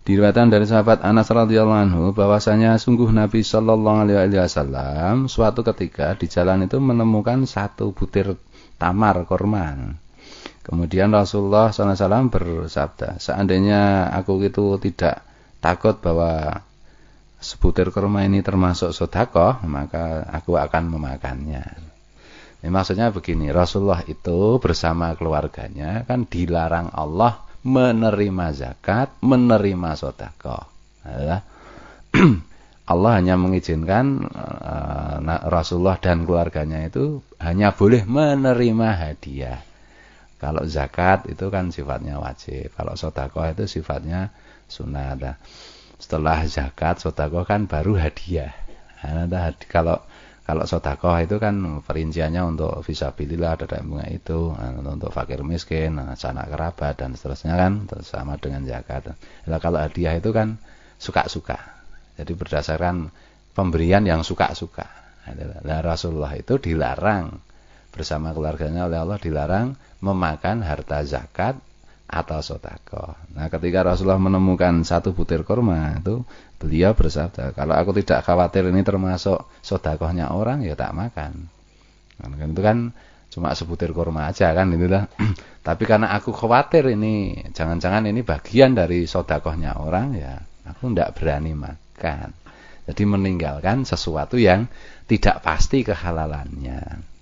Diriwayatkan dari sahabat Anas radhiyallahu anhu bahwasanya sungguh Nabi sallallahu alaihi wasallam suatu ketika di jalan itu menemukan satu butir tamar kurma. Kemudian Rasulullah SAW bersabda, seandainya aku itu tidak takut bahwa sebutir kurma ini termasuk sodakoh, maka aku akan memakannya. Ini maksudnya begini, Rasulullah itu bersama keluarganya kan dilarang Allah menerima zakat, menerima sotako. Ya. Allah hanya mengizinkan eh, Rasulullah dan keluarganya itu hanya boleh menerima hadiah. Kalau zakat itu kan sifatnya wajib, kalau sotako itu sifatnya sunnah. Nah, setelah zakat, sotako kan baru hadiah. Nah, nah, kalau kalau sodakoh itu kan perinciannya untuk visabilillah, ada bunga itu, nah, untuk fakir miskin, nah, sanak kerabat dan seterusnya kan sama dengan zakat. Nah, kalau hadiah itu kan suka-suka. Jadi berdasarkan pemberian yang suka-suka. Nah, Rasulullah itu dilarang bersama keluarganya oleh Allah dilarang memakan harta zakat atau sotako. Nah, ketika Rasulullah menemukan satu butir kurma itu, beliau bersabda, kalau aku tidak khawatir ini termasuk sotakohnya orang, ya tak makan. Nah, itu kan cuma sebutir kurma aja kan itulah. Tapi karena aku khawatir ini, jangan-jangan ini bagian dari sotakohnya orang, ya aku tidak berani makan. Jadi meninggalkan sesuatu yang tidak pasti kehalalannya.